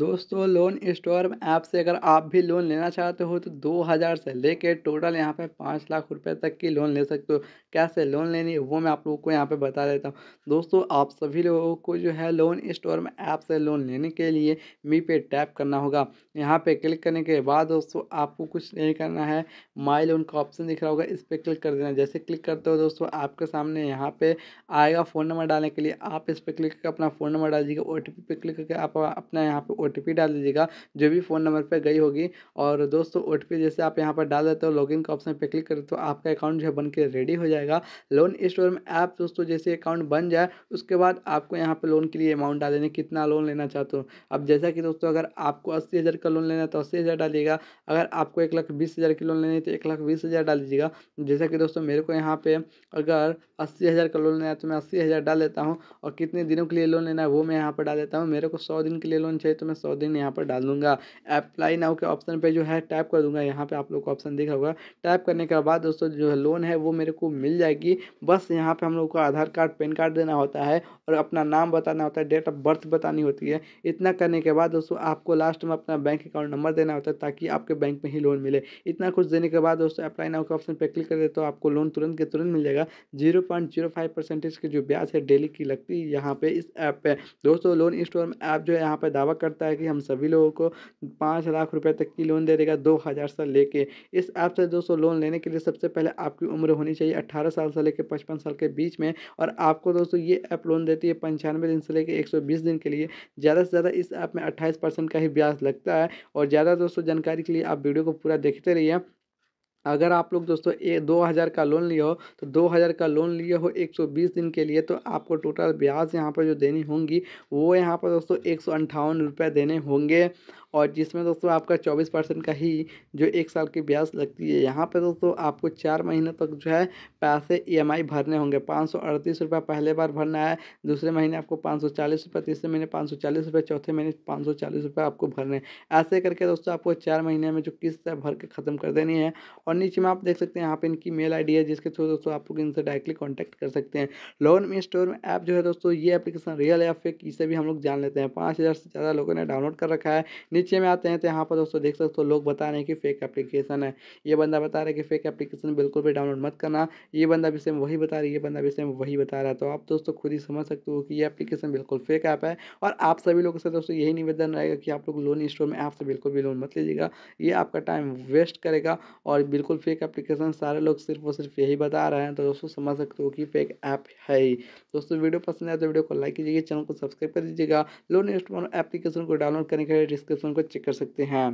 दोस्तों loan store app से अगर आप भी लोन लेना चाहते हो तो दो हज़ार से लेके टोटल यहाँ पे पाँच लाख रुपए तक की लोन ले सकते हो कैसे लोन लेनी है वो मैं आप लोगों को यहाँ पे बता देता हूँ दोस्तों आप सभी लोगों को जो है लोन स्टोर ऐप से लोन लेने के लिए मी पे टैप करना होगा यहाँ पे क्लिक करने के बाद दोस्तों आपको कुछ नहीं करना है माई लोन का ऑप्शन दिख रहा होगा इस पर क्लिक कर देना जैसे क्लिक करते हो दोस्तों आपके सामने यहाँ पर आएगा फ़ोन नंबर डालने के लिए आप इस पर क्लिक करके अपना फ़ोन नंबर डाल दीजिएगा ओ पे क्लिक करके आप अपना यहाँ पर ओ डाल दीजिएगा जो भी फ़ोन नंबर पर गई होगी और दोस्तों ओ जैसे आप यहाँ पर डाल देते हो लॉग का ऑप्शन पर क्लिक करते तो आपका अकाउंट जो है बन रेडी हो जाएगा लोन स्टोर में ऐप दोस्तों जैसे अकाउंट बन जाए उसके बाद आपको यहाँ पर लोन के लिए अमाउंट डाल देने कितना लोन लेना चाहते हो अब जैसा कि दोस्तों अगर आपको अस्सी हज़ार का लोन लेना है तो अस्सी हज़ार डालिएगा अगर आपको एक लाख बीस हज़ार की लोन लेनी है तो एक लाख बीस हज़ार डाल दीजिएगा जैसा कि दोस्तों मेरे को यहाँ पे अगर अस्सी हज़ार का लोन लेना है तो मैं अस्सी हज़ार डाल देता हूँ और कितने दिनों के लिए लोन लेना है वो मैं यहाँ पर डाल देता हूँ मेरे को सौ दिन के लिए लोन चाहिए तो मैं मैं सौ दिन यहाँ पर डाल दूंगा अप्लाई नाउ के ऑप्शन पे जो है टैप कर दूंगा यहाँ पे आप लोग को ऑप्शन दिखा होगा टैप करने के बाद दोस्तों जो है लोन है वो मेरे को मिल जाएगी बस यहाँ पे हम लोग को आधार कार्ड पेन कार्ड देना होता है और अपना नाम बताना होता है डेट ऑफ बर्थ बतानी होती है इतना करने के बाद दोस्तों आपको लास्ट में अपना बैंक अकाउंट नंबर देना होता है ताकि आपके बैंक में ही लोन मिले इतना कुछ देने के बाद दोस्तों अप्लाई नाउ के ऑप्शन पर क्लिक कर दे तो आपको लोन तुरंत के तुरंत मिल जाएगा zero point zero five percentage की जो ब्याज है डेली की लगती है यहाँ पे इस ऐप पे दोस्तों लोन स्टोर ऐप जो है यहाँ पे दावा करता सकता है कि हम सभी लोगों को पाँच लाख रुपए तक की लोन दे देगा दो हज़ार से लेके इस ऐप से दोस्तों लोन लेने के लिए सबसे पहले आपकी उम्र होनी चाहिए अट्ठारह साल से लेकर पचपन साल के बीच में और आपको दोस्तों ये ऐप लोन देती है पंचानवे दिन से लेकर एक दिन के लिए ज़्यादा से ज़्यादा इस ऐप में अट्ठाईस का ही ब्याज लगता है और ज़्यादा दोस्तों जानकारी के लिए आप वीडियो को पूरा देखते रहिए अगर आप लोग दोस्तों ए दो हज़ार का लोन लिए हो तो दो हज़ार का लोन लिए हो एक सौ बीस दिन के लिए तो आपको टोटल ब्याज यहाँ पर जो देनी होंगी वो यहाँ पर दोस्तों एक सौ अंठावन रुपये देने होंगे और जिसमें दोस्तों आपका चौबीस परसेंट का ही जो एक साल की ब्याज लगती है यहाँ पे दोस्तों आपको चार महीने तक जो है पैसे ई e भरने होंगे पाँच सौ अड़तीस रुपये पहले बार भरना है दूसरे महीने आपको पाँच सौ चालीस रुपये तीसरे महीने पाँच सौ चालीस रुपये चौथे महीने पाँच सौ चालीस रुपये आपको भरने ऐसे करके दोस्तों आपको चार महीने में जो किस्त है भर के ख़त्म कर देनी है और और नीचे में आप देख सकते हैं यहाँ पे इनकी मेल आईडी है जिसके थ्रू दोस्तों आप लोग इनसे डायरेक्टली कॉन्टैक्ट कर सकते हैं लोन मी स्टोर में ऐप जो है दोस्तों ये एप्लीकेशन रियल या फेक इसे भी हम लोग जान लेते हैं पाँच हज़ार से ज़्यादा लोगों ने डाउनलोड कर रखा है नीचे में आते हैं तो यहाँ पर दोस्तों देख सकते हो लोग बता रहे हैं कि फेक एप्लीकेशन है ये बंदा बता रहा है कि फेक एप्लीकेशन बिल्कुल भी डाउनलोड मत करना ये बंदा भी सेम वही बता रही है ये बंदा भी सेम वही बता रहा है तो आप दोस्तों खुद ही समझ सकते हो कि ये एप्लीकेशन बिल्कुल फेक ऐप है और आप सभी लोगों से दोस्तों यही निवेदन रहेगा कि आप लोग लोन स्टोर में ऐप से बिल्कुल भी लोन मत लीजिएगा ये आपका टाइम वेस्ट करेगा और बिल्कुल फेक एप्लीकेशन सारे लोग सिर्फ और सिर्फ यही बता रहे हैं तो दोस्तों समझ सकते हो कि फेक ऐप है ही दोस्तों वीडियो पसंद आए तो वीडियो को लाइक कीजिएगा चैनल को सब्सक्राइब कर दीजिएगा लोन इंस्टॉल एप्लीकेशन को डाउनलोड करने के लिए डिस्क्रिप्शन को चेक कर सकते हैं